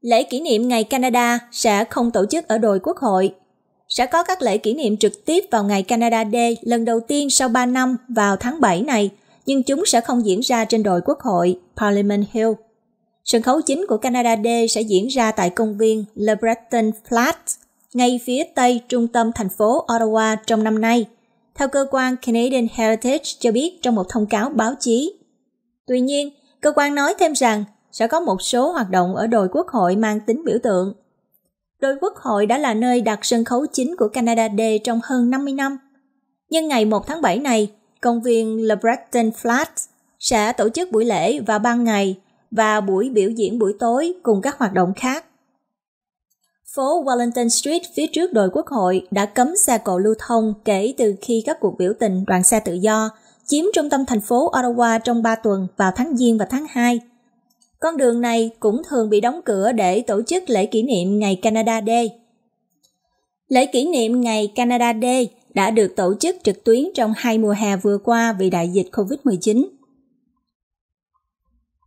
lễ kỷ niệm ngày Canada sẽ không tổ chức ở đồi quốc hội. Sẽ có các lễ kỷ niệm trực tiếp vào ngày Canada Day lần đầu tiên sau 3 năm vào tháng 7 này, nhưng chúng sẽ không diễn ra trên đồi quốc hội Parliament Hill. Sân khấu chính của Canada Day sẽ diễn ra tại công viên Le Breton Flats, ngay phía tây trung tâm thành phố Ottawa trong năm nay, theo cơ quan Canadian Heritage cho biết trong một thông cáo báo chí. Tuy nhiên, cơ quan nói thêm rằng sẽ có một số hoạt động ở đồi quốc hội mang tính biểu tượng. Đồi quốc hội đã là nơi đặt sân khấu chính của Canada Day trong hơn 50 năm. Nhưng ngày 1 tháng 7 này, công viên Le Breton Flats sẽ tổ chức buổi lễ vào ban ngày và buổi biểu diễn buổi tối cùng các hoạt động khác. Phố Wellington Street phía trước đồi quốc hội đã cấm xe cộ lưu thông kể từ khi các cuộc biểu tình đoàn xe tự do chiếm trung tâm thành phố Ottawa trong 3 tuần vào tháng Giêng và tháng 2 con đường này cũng thường bị đóng cửa để tổ chức lễ kỷ niệm Ngày Canada Day. Lễ kỷ niệm Ngày Canada Day đã được tổ chức trực tuyến trong hai mùa hè vừa qua vì đại dịch COVID-19.